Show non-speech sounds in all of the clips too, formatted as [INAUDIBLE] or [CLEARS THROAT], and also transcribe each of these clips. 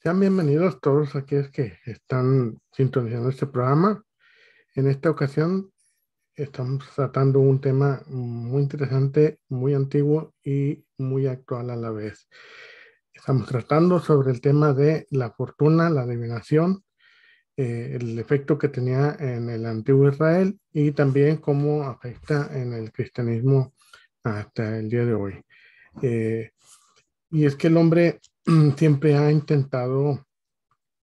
Sean bienvenidos todos aquellos que están sintonizando este programa. En esta ocasión estamos tratando un tema muy interesante, muy antiguo y muy actual a la vez. Estamos tratando sobre el tema de la fortuna, la adivinación, eh, el efecto que tenía en el antiguo Israel y también cómo afecta en el cristianismo hasta el día de hoy. Eh, y es que el hombre [CLEARS THROAT] siempre ha intentado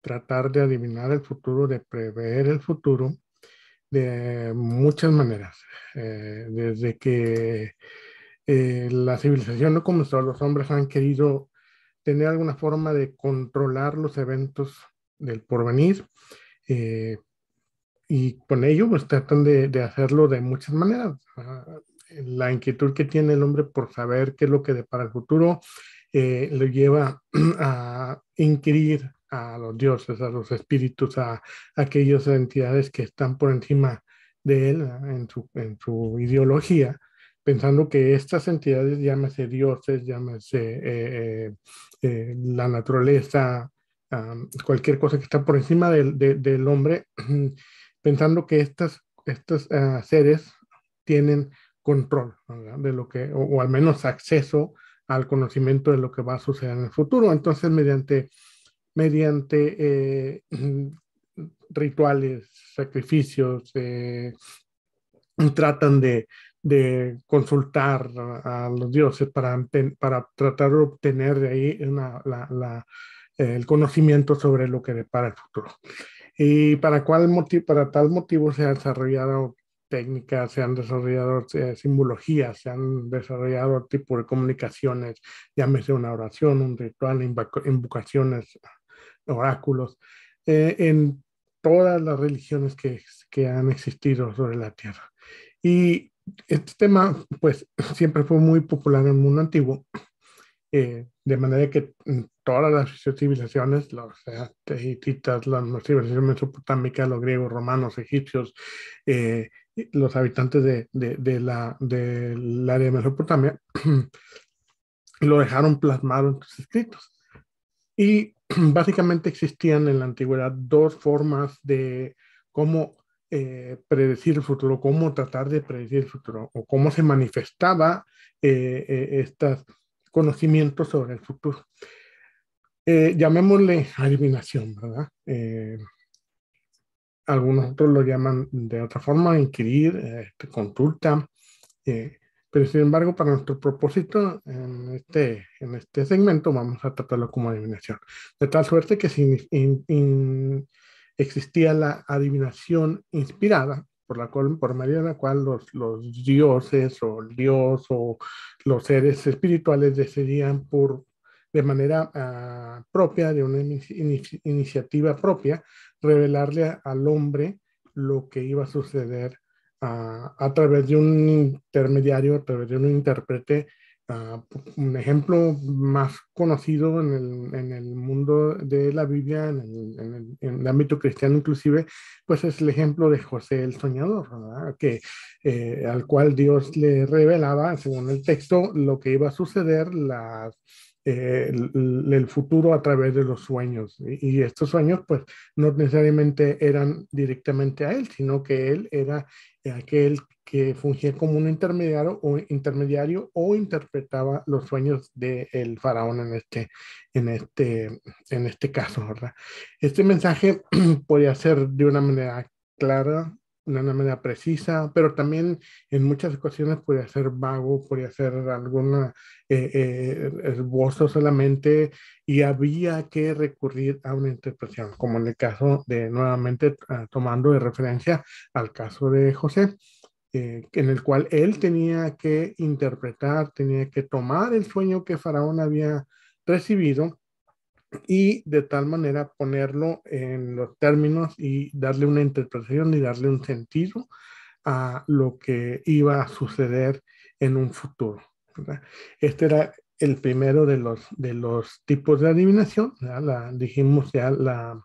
tratar de adivinar el futuro, de prever el futuro de muchas maneras. Eh, desde que eh, la civilización no comenzó, los hombres han querido tener alguna forma de controlar los eventos del porvenir eh, y con ello pues tratan de, de, hacerlo de muchas maneras. Ah, la inquietud que tiene el hombre por saber qué es lo que depara el futuro, le eh, lo lleva [CLEARS THROAT] a inquirir a los dioses, a los espíritus, a, aquellas entidades que están por encima de él en su, ideología, pensando que estas entidades, llámese dioses, llámese eh, eh, la naturaleza, cualquier cosa que está por encima del, hombre, [CLEARS THROAT] pensando que estas, estos ah, seres tienen control de lo que, o al menos acceso al conocimiento de lo que va a suceder en el futuro. Entonces, mediante, eh, [CLEARS THROAT] rituales, sacrificios, eh, tratan de, consultar a los dioses para, para tratar de obtener de ahí el conocimiento sobre lo que depara el futuro. Y para, cuál para tal motivo se ha desarrollado técnicas, se han desarrollado eh, simbologías, se han desarrollado tipo de comunicaciones, llámese una oración, un ritual, invocaciones, oráculos, eh, en todas las religiones que, que han existido sobre la tierra. Y este tema, pues, siempre fue muy popular en el mundo antiguo, eh, de manera que todas las civilizaciones, los eh, las, civilizaciones mesopotámicas, los griegos, romanos, egipcios, los habitantes de, de, de la, del área de Mesopotamia [CLEARS THROAT] lo dejaron plasmado en sus escritos. Y [CLEARS THROAT] básicamente existían en la antigüedad dos formas de cómo eh, predecir el futuro, cómo tratar de predecir el futuro o cómo se manifestaba eh, eh estos conocimientos sobre el futuro. Eh, llamémosle adivinación, ¿verdad? algunos otros lo llaman de otra forma, inquirir, este, consulta. Eh, pero sin embargo, para nuestro propósito, en este, en este segmento vamos a tratarlo como adivinación. De tal suerte que existía la adivinación inspirada, por, la cual, por medio de la cual los, dioses o dios o los seres espirituales decidían por de manera ah, propia, de una iniciativa propia, revelarle al hombre lo que iba a suceder ah, a través de un intermediario, a través de un intérprete. Ah, un ejemplo más conocido en el, en el, mundo de la Biblia, en el, ámbito cristiano inclusive, pues es el ejemplo de José el Soñador, ¿verdad? Que, eh, al cual Dios le revelaba, según el texto, lo que iba a suceder, las eh, el, futuro a través de los sueños. Y, estos sueños, pues, no necesariamente eran directamente a él, sino que él era aquel que fungía como un intermediario o, intermediario, o interpretaba los sueños del faraón en este, en, este, en este caso, ¿verdad? Este mensaje [CLEARS THROAT] podía ser de una manera clara, una manera precisa, pero también en muchas ocasiones podía ser vago, podía ser alguna eh, eh, esbozo solamente y había que recurrir a una interpretación, como en el caso de nuevamente ah, tomando de referencia al caso de José. Eh, en el cual él tenía que interpretar, tenía que tomar el sueño que Faraón había recibido y de tal manera ponerlo en los términos y darle una interpretación y darle un sentido a lo que iba a suceder en un futuro. Este era el primero de los, tipos de adivinación, la, dijimos ya la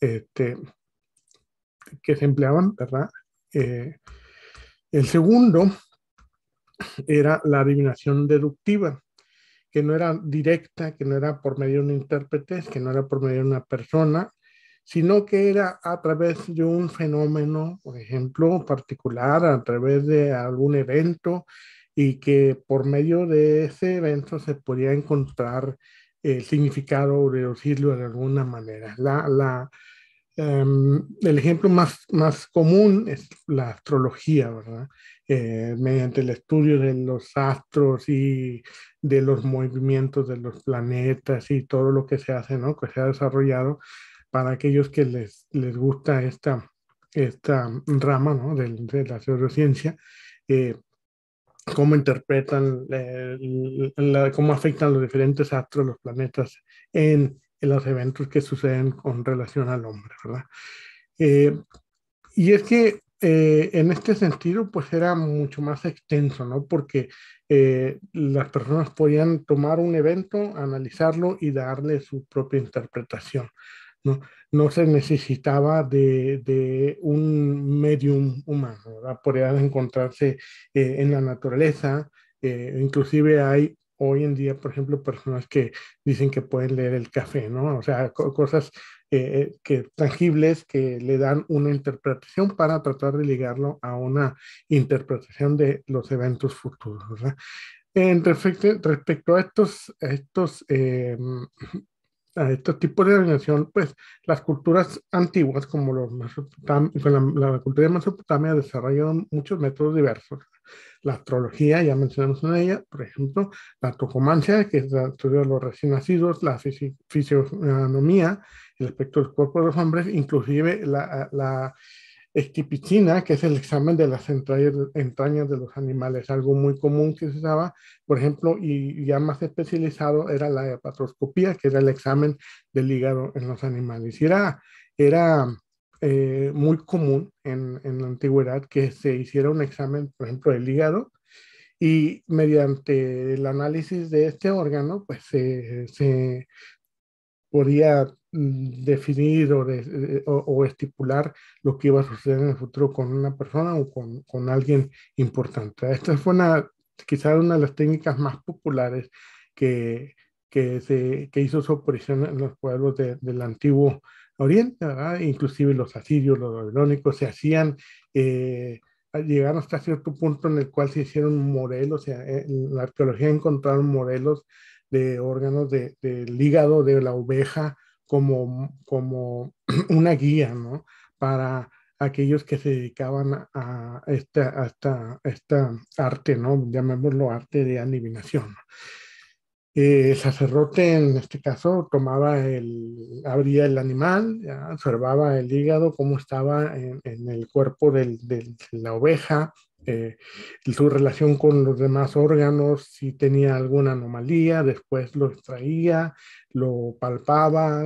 este, que se empleaban, ¿verdad? Eh, el segundo era la adivinación deductiva, que no era directa, que no era por medio de un intérprete, que no era por medio de una persona, sino que era a través de un fenómeno, por ejemplo, particular, a través de algún evento, y que por medio de ese evento se podía encontrar el significado o reducirlo de alguna manera. La, em, el ejemplo más, más común es la astrología, ¿verdad? Eh, mediante el estudio de los astros y de los movimientos de los planetas y todo lo que se hace, ¿no? Que se ha desarrollado para aquellos que les, les gusta esta, esta rama, ¿no? De, la pseudociencia. Eh, cómo interpretan, eh, cómo afectan los diferentes astros, los planetas en, en, los eventos que suceden con relación al hombre, ¿verdad? y es que eh, en este sentido, pues era mucho más extenso, ¿no? Porque eh, las personas podían tomar un evento, analizarlo y darle su propia interpretación, ¿no? No se necesitaba de, de un medium humano, ¿verdad? Podían encontrarse eh, en la naturaleza, inclusive hay hoy en día, por ejemplo, personas que dicen que pueden leer el café, ¿no? O sea, cosas eh, que, tangibles que le dan una interpretación para tratar de ligarlo a una interpretación de los eventos futuros. ¿verdad? En respecto, a estos, estos eh, a estos tipos de organización, pues las culturas antiguas, como los la, la, cultura de Mesopotamia, desarrollaron muchos métodos diversos. La astrología, ya mencionamos en ella, por ejemplo, la tocomancia, que es la estudio de los recién nacidos, la fisi el aspecto del cuerpo de los hombres, inclusive la, la estipicina, que es el examen de las entrañas, de los animales, algo muy común que se usaba, por ejemplo, y ya más especializado era la hepatoscopía, que era el examen del hígado en los animales. Y era, era eh, muy común en, la antigüedad que se hiciera un examen, por ejemplo, del hígado, y mediante el análisis de este órgano, pues se, se podía Mm, definir eh, o, estipular lo que iba a suceder en el futuro con una persona o con, alguien importante. Esta fue una, quizás una de las técnicas más populares que, se, que hizo su aparición en los pueblos del antiguo Oriente, ¿verdad? inclusive los asirios, los babilónicos, se hacían... Eh, llegaron hasta cierto punto en el cual se hicieron modelos, eh, en la arqueología encontraron modelos de órganos del hígado de la oveja, como, [CLEARS THROAT] una guía, Para aquellos que se dedicaban a esta, arte, ¿no? Llamémoslo arte de adivinación. Eh, el sacerdote en este caso tomaba el, abría el animal, observaba el hígado, cómo estaba en, el cuerpo de la oveja, eh, su relación con los demás órganos, si tenía alguna anomalía, después lo extraía, lo palpaba,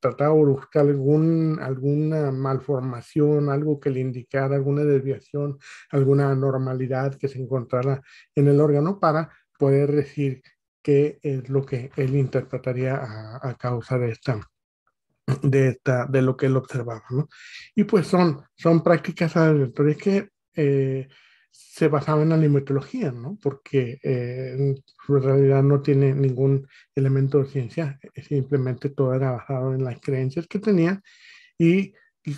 trataba de buscar algún, alguna malformación, algo que le indicara alguna desviación, alguna anormalidad que se encontrara en el órgano para poder decir qué es lo que él interpretaría a, causa de esta de, esta, de lo que él observaba, ¿no? Y pues son, son prácticas aleatorias que eh, se basaba en la limitología, ¿no? Porque eh, en realidad no tiene ningún elemento de ciencia, simplemente todo era basado en las creencias que tenía y,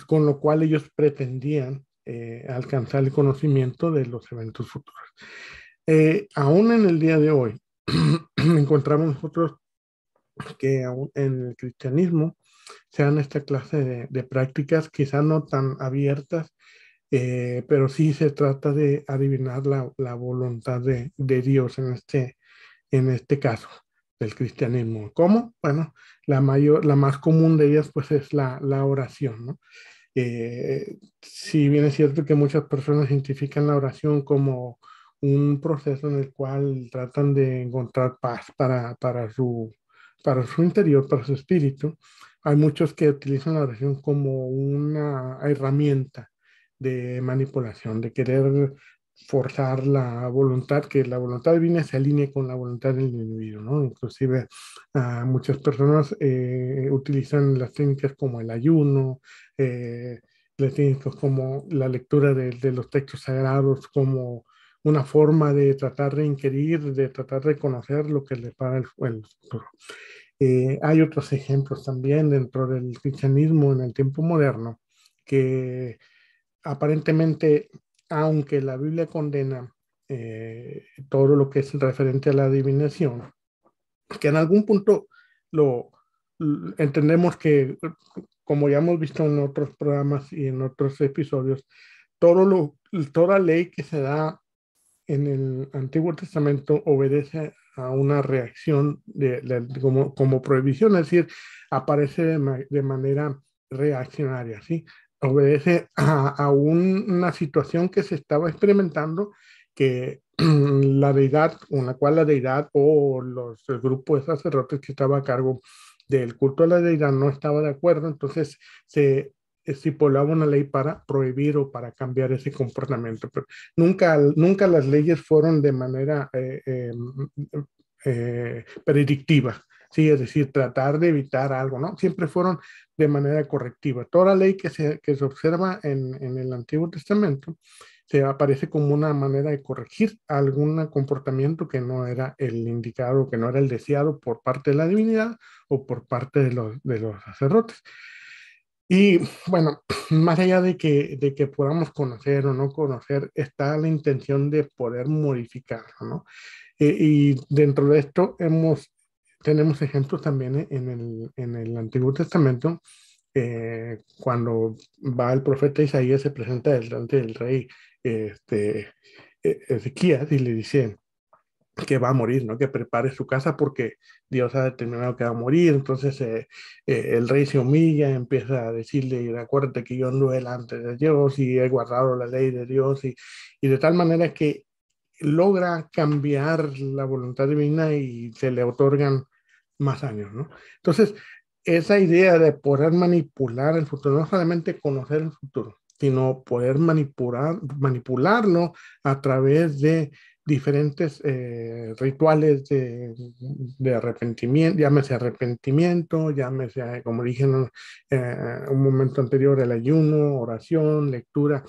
con lo cual ellos pretendían eh, alcanzar el conocimiento de los eventos futuros. Eh, aún en el día de hoy, [CLEARS THROAT] encontramos nosotros que aún en el cristianismo se dan esta clase de, de prácticas, quizá no tan abiertas, eh, pero sí se trata de adivinar la, la voluntad de, de, Dios en este, en este caso del cristianismo. ¿Cómo? Bueno, la, mayor, la más común de ellas pues es la, la oración, ¿no? Eh, si bien es cierto que muchas personas identifican la oración como un proceso en el cual tratan de encontrar paz para, para, su, para su interior, para su espíritu, hay muchos que utilizan la oración como una herramienta de manipulación, de querer forzar la voluntad, que la voluntad divina se alinee con la voluntad del individuo, ¿no? Inclusive ah, muchas personas eh, utilizan las técnicas como el ayuno, eh, las técnicas como la lectura de, los textos sagrados, como una forma de tratar de inquirir, de tratar de conocer lo que le para el, futuro. Eh, hay otros ejemplos también dentro del cristianismo en el tiempo moderno que aparentemente, aunque la Biblia condena eh, todo lo que es referente a la adivinación, que en algún punto lo, entendemos que, como ya hemos visto en otros programas y en otros episodios, todo lo, toda ley que se da en el Antiguo Testamento obedece a una reacción de, como, como, prohibición, es decir, aparece de, de manera reaccionaria, ¿sí? obedece [CLEARS THROAT] a, una situación que se estaba experimentando que [CLEARS THROAT] la deidad, con la cual la deidad o los, el grupo de sacerdotes que estaba a cargo del culto a la deidad no estaba de acuerdo, entonces se estipulaba una ley para prohibir o para cambiar ese comportamiento. Pero nunca, nunca las leyes fueron de manera eh, em, eh, predictiva. ¿sí? Es decir, tratar de evitar algo, ¿no? Siempre fueron de manera correctiva. Toda ley que se, observa en, el Antiguo Testamento se aparece como una manera de corregir algún comportamiento que no era el indicado, que no era el deseado por parte de la divinidad o por parte de los, sacerdotes. Y bueno, [CLEARS THROAT] más allá de que, de que podamos conocer o no conocer, está la intención de poder modificarlo, ¿no? Eh, y dentro de esto hemos tenemos ejemplos también eh, en el, en el Antiguo Testamento, eh, cuando va el profeta Isaías, se presenta delante del rey este, eh, Ezequías y le dice que va a morir, ¿no? que prepare su casa porque Dios ha determinado que va a morir. Entonces el rey se humilla, empieza a decirle, acuérdate que yo ando antes de Dios y he guardado la ley de Dios y, y de tal manera que logra cambiar la voluntad divina y se le otorgan más años, ¿no? Entonces, esa idea de poder manipular el futuro, no solamente conocer el futuro, sino poder manipular, manipularlo a través de diferentes eh, rituales de, arrepentimiento, llámese arrepentimiento, llámese, como dije en eh, un momento anterior, el ayuno, oración, lectura.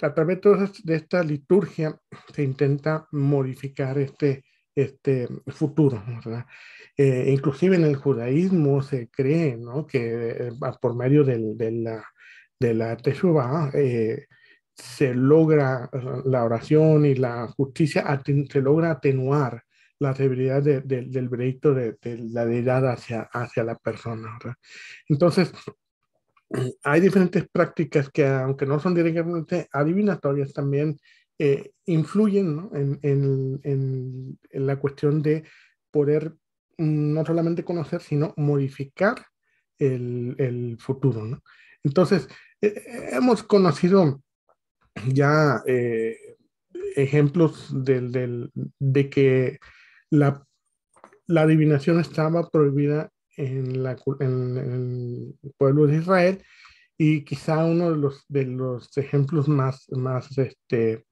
A través de, de esta liturgia se intenta modificar este, este, futuro. ¿verdad? Eh, inclusive en el judaísmo se cree ¿no? que eh, por medio del, de la, de eh, se logra la oración y la justicia, se logra atenuar la severidad del veredicto de, la deidad hacia, hacia la persona. ¿verdad? Entonces, [CLEARS THROAT] hay diferentes prácticas que, aunque no son directamente adivinatorias, también eh, influyen en, la cuestión de poder mm, no solamente conocer, sino modificar el, futuro. Entonces, eh, hemos conocido ya eh, ejemplos de que la, la, adivinación estaba prohibida en, el pueblo de Israel y quizá uno de los, de los ejemplos más, más este,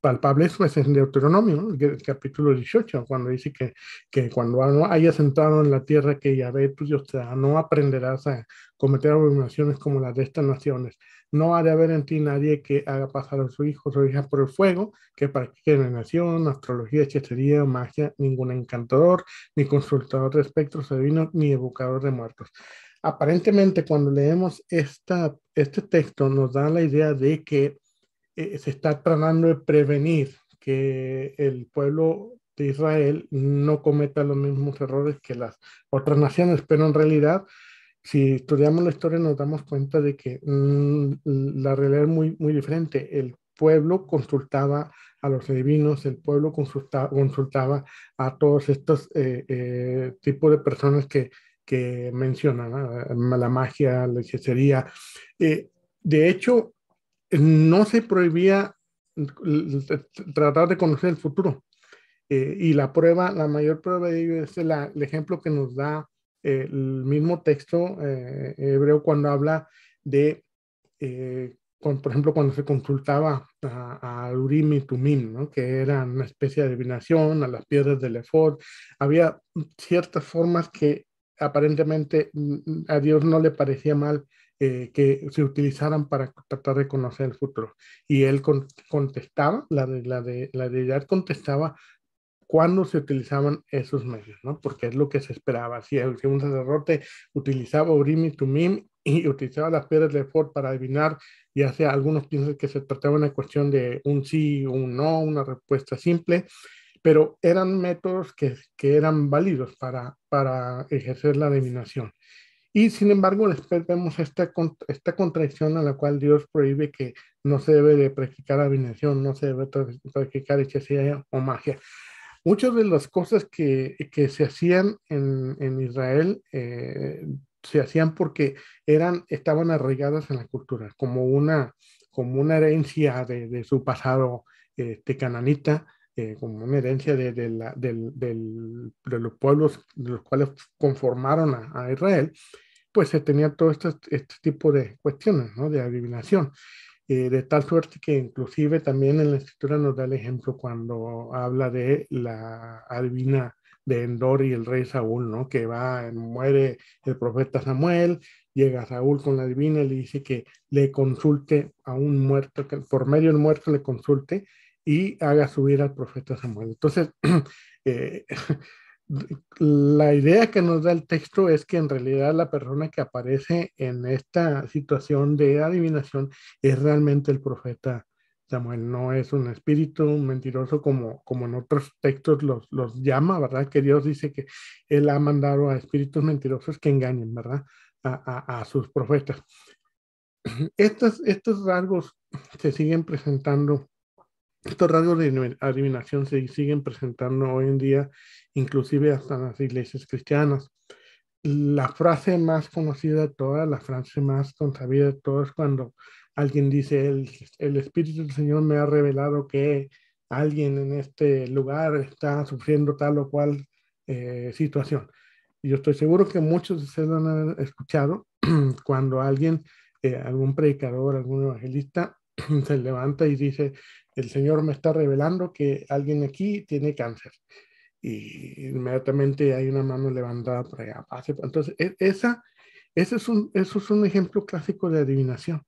palpables es en pues, Deuteronomio, ¿no? el capítulo 18, cuando dice que, que cuando hayas entrado en la tierra que ya tu Dios no aprenderás a cometer abominaciones como las de estas naciones. No ha de haber en ti nadie que haga pasar a su hijo o su hija por el fuego, que para practique nación, astrología, hechicería, magia, ningún encantador, ni consultador de espectros divinos, ni evocador de muertos aparentemente cuando leemos esta, este texto nos da la idea de que eh, se está tratando de prevenir que el pueblo de Israel no cometa los mismos errores que las otras naciones, pero en realidad, si estudiamos la historia, nos damos cuenta de que mm, la realidad es muy, muy diferente. El pueblo consultaba a los divinos, el pueblo consultaba a todos estos eh, eh, tipos de personas que, mencionan, la magia, la hechicería. de hecho, no se prohibía mm, tratar de conocer el futuro. Eh, y la prueba, la mayor prueba de ello es el, ejemplo que nos da eh, el mismo texto eh, hebreo cuando habla de, por ejemplo, cuando se consultaba a, Urim y Tumim, que era una especie de adivinación, a las piedras del Efor. Había ciertas formas que aparentemente mm, mm, a Dios no le parecía mal eh, que se utilizaran para tratar de conocer el futuro. Y él contestaba, la, de, la, de, la deidad contestaba cuándo se utilizaban esos medios, ¿no? Porque es lo que se esperaba. Si, el, segundo un utilizaba Urim y Tumim y utilizaba las piedras de Ford para adivinar, ya sea algunos piensan que se trataba de una cuestión de un sí, o un no, una respuesta simple, pero eran métodos que, eran válidos para, para ejercer la adivinación. Y sin embargo, después vemos esta, esta contradicción a la cual Dios prohíbe que no se debe de practicar adivinación, no se debe practicar hechicería o magia. Muchas de las cosas que, se hacían en, Israel eh, se hacían porque eran, estaban arraigadas en la cultura, como una, como una herencia de, su pasado este, cananita como una herencia de, los pueblos de los cuales conformaron a, Israel, pues se tenía todo este, este, tipo de cuestiones, ¿no? De adivinación. Eh, de tal suerte que inclusive también en la escritura nos da el ejemplo cuando habla de la adivina de Endor y el rey Saúl, ¿no? Que va, muere el profeta Samuel, llega Saúl con la adivina y le dice que le consulte a un muerto, que por medio del muerto le consulte y haga subir al profeta Samuel. Entonces, [CLEARS THROAT] eh, [LAUGHS] la idea que nos da el texto es que en realidad la persona que aparece en esta situación de adivinación es realmente el profeta Samuel, no es un espíritu mentiroso como, como en otros textos los, los llama, ¿verdad? Que Dios dice que Él ha mandado a espíritus mentirosos que engañen, ¿verdad? A, sus profetas. [CLEARS THROAT] Estos, estos rasgos se siguen presentando estos rasgos de adivinación se siguen presentando hoy en día, inclusive hasta en las iglesias cristianas. La frase más conocida de todas, la frase más consabida de todas, cuando alguien dice, el, Espíritu del Señor me ha revelado que alguien en este lugar está sufriendo tal o cual eh, situación. Y yo estoy seguro que muchos de ustedes lo han escuchado [CLEARS THROAT] cuando alguien, eh, algún predicador, algún evangelista, [CLEARS THROAT] se levanta y dice, el Señor me está revelando que alguien aquí tiene cáncer. Y inmediatamente hay una mano levantada por allá. Entonces, e, esa, ese es un, eso es un ejemplo clásico de adivinación.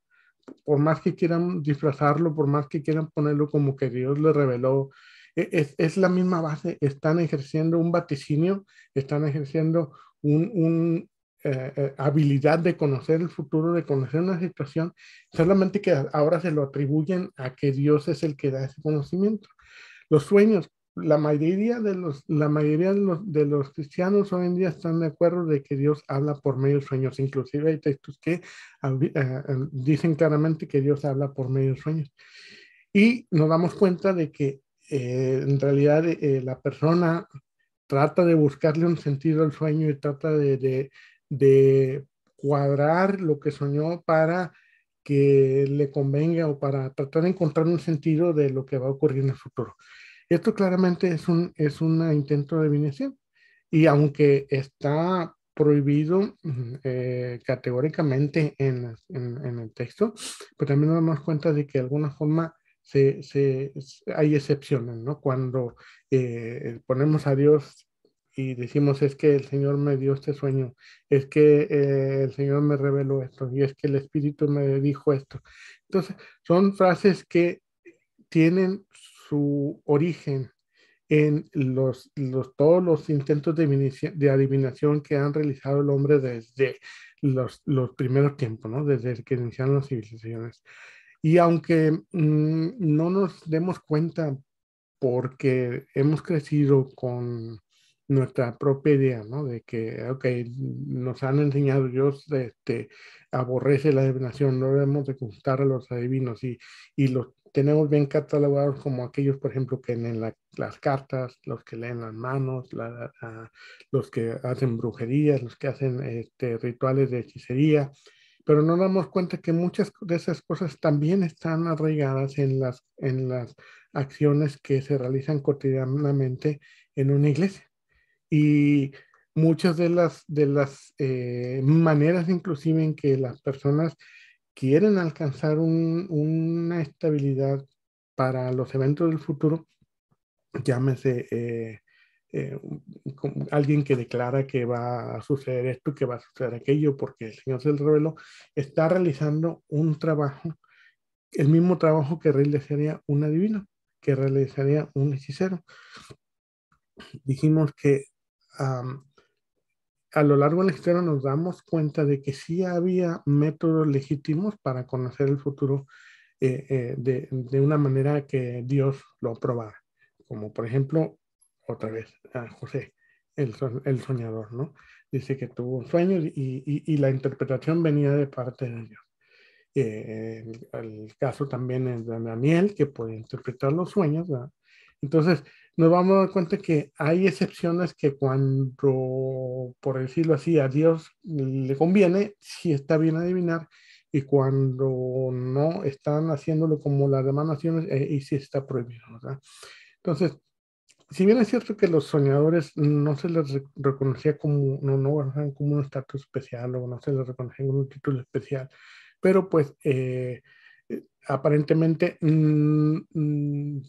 Por más que quieran disfrazarlo, por más que quieran ponerlo como que Dios le reveló, e, es, la misma base. Están ejerciendo un vaticinio, están ejerciendo un, eh, eh, habilidad de conocer el futuro, de conocer una situación, solamente que ahora se lo atribuyen a que Dios es el que da ese conocimiento. Los sueños, la mayoría de los, la mayoría de los, cristianos hoy en día están de acuerdo de que Dios habla por medio de sueños. Inclusive hay textos que eh, dicen claramente que Dios habla por medio de sueños. Y nos damos cuenta de que en realidad la persona trata de buscarle un sentido al sueño y trata de, de, de cuadrar lo que soñó para que le convenga o para tratar de encontrar un sentido de lo que va a ocurrir en el futuro. Esto claramente es un, es un intento de adivinación y aunque está prohibido mm, eh, categóricamente en, el texto, pero pues también nos damos cuenta de que de alguna forma se, hay excepciones, ¿no? Cuando eh, ponemos a Dios y decimos es que el Señor me dio este sueño, es que eh, el Señor me reveló esto y es que el Espíritu me dijo esto. Entonces, son frases que tienen su origen en los, los, todos los intentos de, adivinación, de adivinación que han realizado el hombre desde los, los primeros tiempos, ¿no? desde que iniciaron las civilizaciones. Y aunque mm, no nos demos cuenta porque hemos crecido con nuestra propia idea, ¿no? De que, ok, nos han enseñado, Dios este, aborrece la adivinación, no debemos de consultar a los adivinos y, y los tenemos bien catalogados como aquellos, por ejemplo, que leen las cartas, los que leen las manos, los que hacen brujerías, los que hacen este, rituales de hechicería, pero no damos cuenta que muchas de esas cosas también están arraigadas en las, en las acciones que se realizan cotidianamente en una iglesia y muchas de las, de las eh, maneras inclusive en que las personas quieren alcanzar una estabilidad para los eventos del futuro, llámese eh, eh, alguien que declara que va a suceder esto, que va a suceder aquello, porque el Señor del Revelo está realizando un trabajo, el mismo trabajo que realizaría un adivino, que realizaría un hechicero. Dijimos que a lo largo de la historia nos damos cuenta de que sí había métodos legítimos para conocer el futuro eh, eh, de, de, una manera que Dios lo probara. Como por ejemplo, otra vez, a José, el, el, soñador, ¿no? Dice que tuvo un sueño y, y, la interpretación venía de parte de Dios. Eh, el, caso también es de Daniel, que puede interpretar los sueños. Entonces, nos vamos a dar cuenta que hay excepciones que cuando, por decirlo así, a Dios le conviene, si está bien adivinar, y cuando no están haciéndolo como las demás naciones, y eh, si está prohibido. ¿verdad? Entonces, si bien es cierto que los soñadores no se les reconocía como, no, no como un estatus especial o no se les reconocía como un título especial, pero pues eh, eh, aparentemente mm, mm,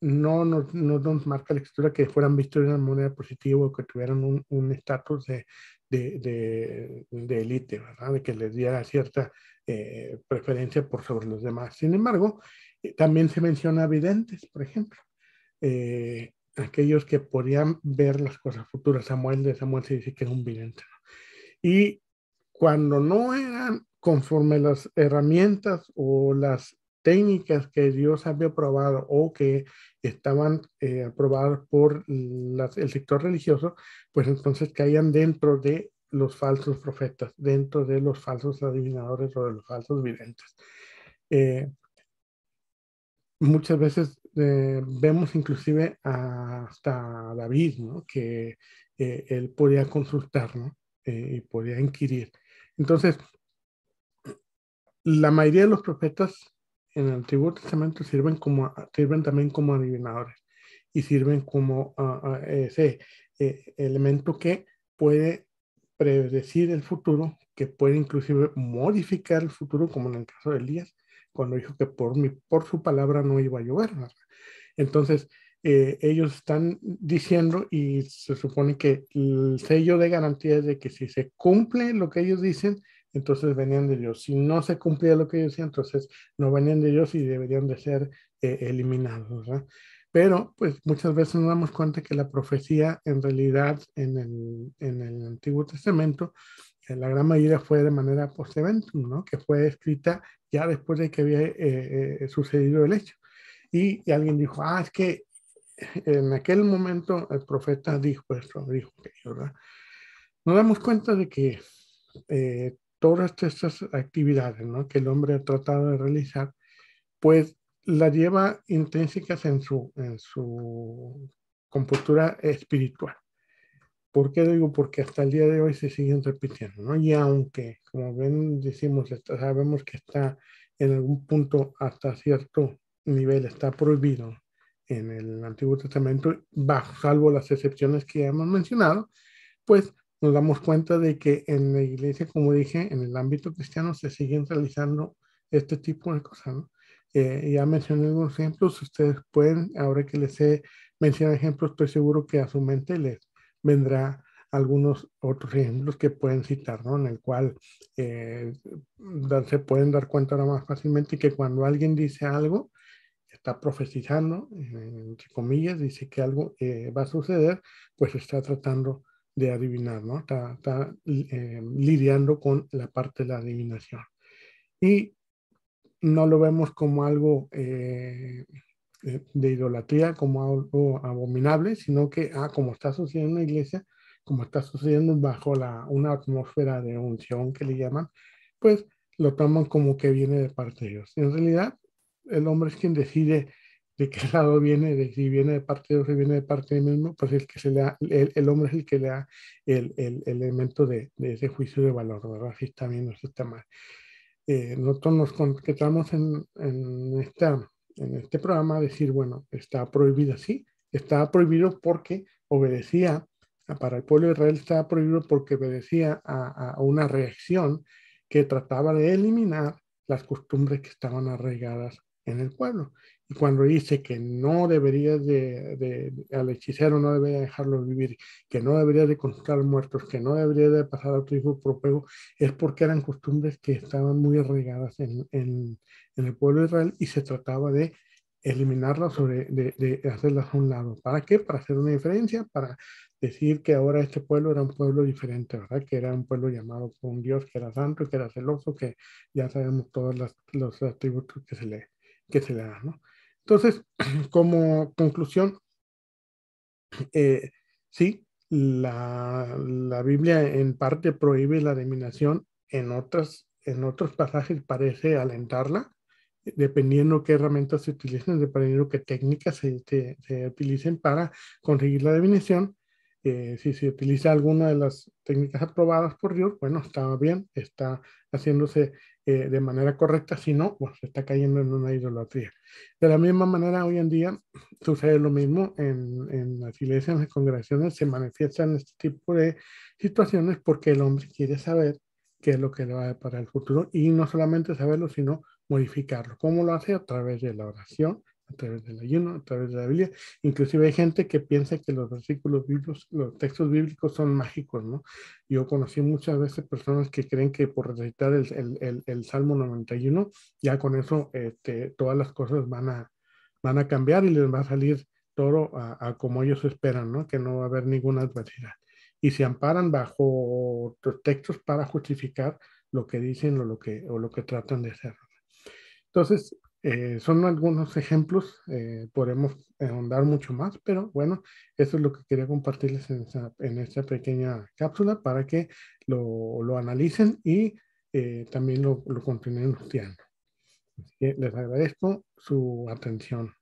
no, no, no, nos marca la escritura que fueran vistos de una manera positiva o que tuvieran un estatus de, de, de, élite, ¿verdad? De que les diera cierta eh, preferencia por sobre los demás. Sin embargo, eh, también se menciona videntes, por ejemplo. Eh, aquellos que podían ver las cosas futuras. Samuel de Samuel se dice que era un vidente. Y cuando no eran conforme las herramientas o las técnicas que Dios había aprobado o que estaban eh, aprobadas por el sector religioso, pues entonces caían dentro de los falsos profetas, dentro de los falsos adivinadores o de los falsos videntes. Eh, muchas veces eh, vemos inclusive hasta David, ¿no? que él podía consultar ¿no? y podía inquirir. Entonces, la mayoría de los profetas en el Antiguo Testamento sirven, como, sirven también como adivinadores y sirven como ah, ah, ese eh, elemento que puede predecir el futuro, que puede inclusive modificar el futuro, como en el caso de Elías, cuando dijo que por, mi, por su palabra no iba a llover. Entonces, eh, ellos están diciendo y se supone que el sello de garantía es de que si se cumple lo que ellos dicen, entonces venían de Dios. Si no se cumplía lo que decía, entonces no venían de Dios y deberían de ser eh, eliminados, ¿verdad? Pero pues muchas veces nos damos cuenta que la profecía en realidad en el, en el Antiguo Testamento, eh, la gran mayoría fue de manera post eventum, ¿no? Que fue escrita ya después de que había eh, sucedido el hecho. Y, alguien dijo, ah, es que en aquel momento el profeta dijo esto, dijo que ¿verdad? Nos damos cuenta de que todas estas actividades ¿no? que el hombre ha tratado de realizar, pues la lleva intrínsecas en su, en su compostura espiritual. ¿Por qué digo? Porque hasta el día de hoy se siguen repitiendo, ¿no? Y aunque, como ven, decimos, sabemos que está en algún punto hasta cierto nivel, está prohibido en el Antiguo Testamento, bajo, salvo las excepciones que ya hemos mencionado, pues nos damos cuenta de que en la iglesia, como dije, en el ámbito cristiano se siguen realizando este tipo de cosas. Eh, ya mencioné algunos ejemplos, ustedes pueden, ahora que les he mencionado ejemplos, estoy seguro que a su mente les vendrá algunos otros ejemplos que pueden citar, ¿no? En el cual eh, se pueden dar cuenta ahora más fácilmente que cuando alguien dice algo, está profetizando, entre comillas, dice que algo eh, va a suceder, pues está tratando de adivinar, ¿no? Está, eh, lidiando con la parte de la adivinación. Y no lo vemos como algo eh, eh, de idolatría, como algo abominable, sino que, ah, como está sucediendo en la iglesia, como está sucediendo bajo la, una atmósfera de unción que le llaman, pues lo toman como que viene de parte de Dios. En realidad, el hombre es quien decide de qué lado viene, de si viene de parte de o si viene de parte de mismo, pues el que se le el, hombre es el que le da el, elemento de, ese juicio de valor, ¿verdad? Si está bien o está mal. Eh, nosotros nos concentramos en, esta, en este programa decir, bueno, está prohibido sí, está prohibido porque obedecía, para el pueblo de Israel estaba prohibido porque obedecía a, a una reacción que trataba de eliminar las costumbres que estaban arraigadas en el pueblo cuando dice que no debería de, de, al hechicero no debería dejarlo vivir, que no debería de consultar muertos, que no debería de pasar a otro hijo propio, es porque eran costumbres que estaban muy arraigadas en, el pueblo de Israel y se trataba de eliminarlas o de, hacerlas a un lado. ¿Para qué? Para hacer una diferencia, para decir que ahora este pueblo era un pueblo diferente, ¿verdad? Que era un pueblo llamado por un Dios, que era santo, que era celoso, que ya sabemos todos los atributos que se le, que se le dan, ¿no? Entonces, [CLEARS THROAT] como conclusión, eh, sí, la, la, Biblia en parte prohíbe la dominación, en, otras, en otros pasajes parece alentarla, dependiendo qué herramientas se utilicen, dependiendo qué técnicas se, se, utilicen para conseguir la dominación. Eh, si se utiliza alguna de las técnicas aprobadas por Dios, bueno, está bien, está haciéndose eh, de manera correcta, si no, pues se está cayendo en una idolatría. De la misma manera, hoy en día sucede lo mismo en, en las iglesias, en las congregaciones, se manifiestan este tipo de situaciones porque el hombre quiere saber qué es lo que le va a para el futuro y no solamente saberlo, sino modificarlo. ¿Cómo lo hace? A través de la oración, a través del ayuno, a través de la Biblia. Inclusive hay gente que piensa que los versículos bíblicos, los textos bíblicos son mágicos, ¿no? Yo conocí muchas veces personas que creen que por recitar el, el, el, Salmo 91, ya con eso este, todas las cosas van a, van a cambiar y les va a salir todo a, como ellos esperan, ¿no? Que no va a haber ninguna adversidad. Y se amparan bajo textos para justificar lo que dicen o lo que, o lo que tratan de hacer. Entonces, eh, son algunos ejemplos, eh, podemos ahondar mucho más, pero bueno, eso es lo que quería compartirles en, esta pequeña cápsula para que lo, analicen y eh, también lo, lo continúen estudiando. Así que les agradezco su atención.